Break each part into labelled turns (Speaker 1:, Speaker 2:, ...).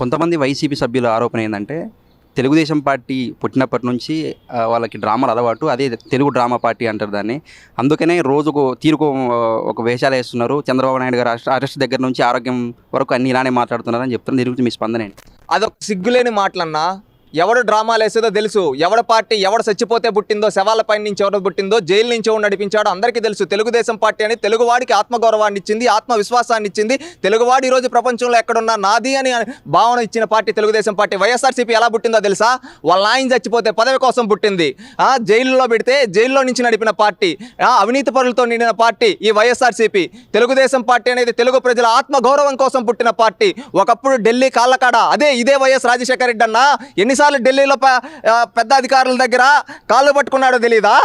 Speaker 1: కొంతమంది వైసీపీ సభ్యుల ఆరోపణ ఏంటంటే తెలుగుదేశం పార్టీ పుట్టినప్పటి నుంచి వాళ్ళకి డ్రామాలు అలవాటు అదే తెలుగు డ్రామా పార్టీ అంటారు దాన్ని అందుకనే రోజుకు తీరుకు ఒక వేషాలు వేస్తున్నారు చంద్రబాబు నాయుడు గారు అరెస్ట్ దగ్గర నుంచి ఆరోగ్యం వరకు అన్ని ఇలానే మాట్లాడుతున్నారని చెప్తున్నారు దీని గురించి మీ స్పందన ఏంటి అదొక సిగ్గులేని మాటలన్నా ఎవడు డ్రామాలు వేసేదో తెలుసు ఎవడ పార్టీ ఎవడ చచ్చిపోతే పుట్టిందో శవాల పైన నుంచి ఎవరు పుట్టిందో జైలు నుంచి ఎవరు నడిపించాడో అందరికీ తెలుసు తెలుగుదేశం పార్టీ అని తెలుగువాడికి ఆత్మగౌరవాన్ని ఇచ్చింది ఆత్మవిశ్వాసాన్ని ఇచ్చింది తెలుగువాడు ఈరోజు ప్రపంచంలో ఎక్కడున్నా నాది అని భావన ఇచ్చిన పార్టీ తెలుగుదేశం పార్టీ వైఎస్ఆర్సీపీ ఎలా పుట్టిందో తెలుసా వాళ్ళ నాయన చచ్చిపోతే పదవి కోసం పుట్టింది జైల్లో పెడితే జైల్లో నుంచి నడిపిన పార్టీ అవినీతి పరులతో నిండిన పార్టీ ఈ వైఎస్ఆర్సీపీ తెలుగుదేశం పార్టీ అనేది తెలుగు ప్రజల ఆత్మగౌరవం కోసం పుట్టిన పార్టీ ఒకప్పుడు ఢిల్లీ కాళ్ళకాడ అదే ఇదే వైఎస్ రాజశేఖర రెడ్డి అన్న ఎన్ని ఎన్నిసార్లు ఢిల్లీలో పెద్ద అధికారుల దగ్గర కాళ్ళు పట్టుకున్నాడో తెలీదా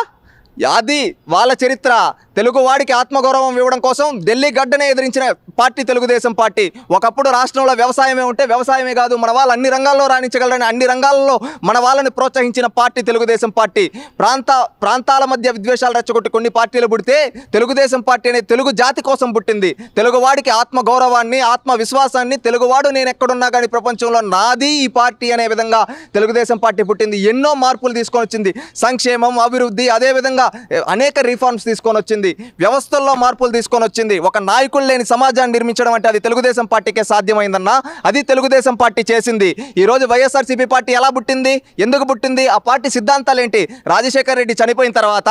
Speaker 1: అది వాళ్ళ చరిత్ర తెలుగువాడికి ఆత్మగౌరవం ఇవ్వడం కోసం ఢిల్లీ గడ్డనే ఎదిరించిన పార్టీ తెలుగుదేశం పార్టీ ఒకప్పుడు రాష్ట్రంలో వ్యవసాయమే ఉంటే వ్యవసాయమే కాదు మన వాళ్ళు అన్ని రంగాల్లో రాణించగలరని అన్ని రంగాల్లో మన వాళ్ళని ప్రోత్సహించిన పార్టీ తెలుగుదేశం పార్టీ ప్రాంత ప్రాంతాల మధ్య విద్వేషాలు రెచ్చగొట్టి కొన్ని పార్టీలు పుడితే తెలుగుదేశం పార్టీ అనే తెలుగు జాతి కోసం పుట్టింది తెలుగువాడికి ఆత్మగౌరవాన్ని ఆత్మవిశ్వాసాన్ని తెలుగువాడు నేను ఎక్కడున్నా కానీ ప్రపంచంలో నాది ఈ పార్టీ అనే విధంగా తెలుగుదేశం పార్టీ పుట్టింది ఎన్నో మార్పులు తీసుకొని వచ్చింది సంక్షేమం అభివృద్ధి అదేవిధంగా అనేక రిఫార్మ్స్ తీసుకొని వచ్చింది వ్యవస్థల్లో మార్పులు తీసుకొని వచ్చింది ఒక నాయకులు లేని సమాజాన్ని నిర్మించడం అంటే అది తెలుగుదేశం పార్టీకే సాధ్యమైందన్న అది తెలుగుదేశం పార్టీ చేసింది ఈరోజు వైఎస్ఆర్సీపీ పార్టీ ఎలా పుట్టింది ఎందుకు పుట్టింది ఆ పార్టీ సిద్ధాంతాలు ఏంటి రాజశేఖర రెడ్డి చనిపోయిన తర్వాత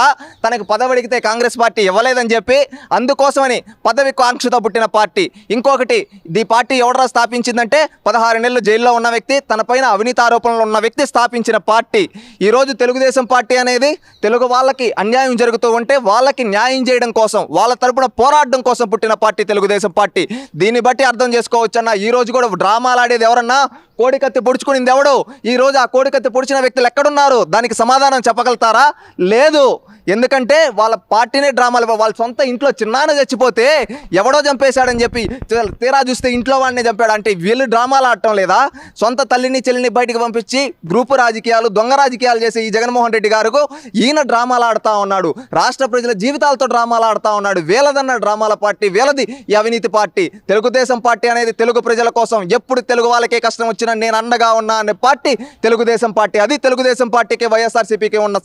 Speaker 1: తనకు పదవి అడిగితే కాంగ్రెస్ పార్టీ ఇవ్వలేదని చెప్పి అందుకోసమని పదవి కాంక్షతో పుట్టిన పార్టీ ఇంకొకటి ఈ పార్టీ ఎవడరా స్థాపించిందంటే పదహారు నెలలు జైల్లో ఉన్న వ్యక్తి తనపైన అవినీతి ఆరోపణలు ఉన్న వ్యక్తి స్థాపించిన పార్టీ ఈరోజు తెలుగుదేశం పార్టీ అనేది తెలుగు వాళ్ళకి అన్యాయం జరుగుతూ ఉంటే వాళ్ళకి న్యాయం చేయడం కోసం వాళ్ళ తరపున పోరాడడం కోసం పుట్టిన పార్టీ తెలుగుదేశం పార్టీ దీన్ని బట్టి అర్థం చేసుకోవచ్చు అన్న ఈరోజు కూడా డ్రామాలు ఆడేది ఎవరన్నా కోడికత్తి పొడుచుకునింది ఎవడు ఈ రోజు ఆ కోడికత్తి పొడిచిన వ్యక్తులు ఎక్కడున్నారు దానికి సమాధానం చెప్పగలుగుతారా లేదు ఎందుకంటే వాళ్ళ పార్టీనే డ్రామాలు వాళ్ళ సొంత ఇంట్లో చిన్నాన చచ్చిపోతే ఎవడో చంపేశాడని చెప్పి తీరా చూస్తే ఇంట్లో వాడిని చంపాడు అంటే వీళ్ళు డ్రామాలు ఆడటం లేదా సొంత తల్లిని చెల్లిని బయటకు పంపించి గ్రూపు రాజకీయాలు దొంగ రాజకీయాలు చేసే ఈ జగన్మోహన్ రెడ్డి గారుకు ఈయన డ్రామాలు ఆడతా ఉన్నాడు రాష్ట్ర ప్రజల జీవితాలతో డ్రామాలు ఆడుతూ ఉన్నాడు వేలదన్న డ్రామాల పార్టీ వేలది ఈ అవినీతి పార్టీ తెలుగుదేశం పార్టీ అనేది తెలుగు ప్రజల కోసం ఎప్పుడు తెలుగు వాళ్ళకే కష్టం వచ్చినా నేను అండగా ఉన్నా అనే పార్టీ తెలుగుదేశం పార్టీ అది తెలుగుదేశం పార్టీకి వైఎస్ఆర్సీపీకి ఉన్న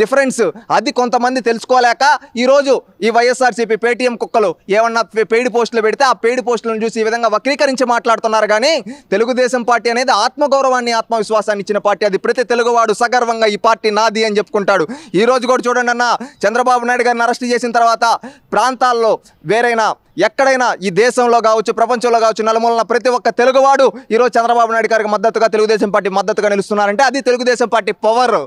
Speaker 1: డిఫరెన్స్ అది కొంతమంది తెలుసుకోలేక ఈరోజు ఈ వైఎస్ఆర్సీపీ పేటీఎం కుక్కలు ఏమన్నా పెయిడ్ పోస్టులు పెడితే ఆ పెయిడ్ పోస్టులను చూసి ఈ విధంగా వక్రీకరించి మాట్లాడుతున్నారు కానీ తెలుగుదేశం పార్టీ అనేది ఆత్మగౌరవాన్ని ఆత్మవిశ్వాసాన్ని ఇచ్చిన పార్టీ అది ప్రతి తెలుగువాడు సగర్వంగా ఈ పార్టీ నాది అని చెప్పుకుంటాడు ఈ రోజు కూడా చూడండి చూడండి అన్న చంద్రబాబు నాయుడు గారిని అరెస్ట్ చేసిన తర్వాత ప్రాంతాల్లో వేరైనా ఎక్కడైనా ఈ దేశంలో కావచ్చు ప్రపంచంలో కావచ్చు నలుమూలన ప్రతి ఒక్క తెలుగువాడు ఈరోజు చంద్రబాబు నాయుడు గారికి మద్దతుగా తెలుగుదేశం పార్టీ మద్దతుగా నిలుస్తున్నారంటే అది తెలుగుదేశం పార్టీ పవర్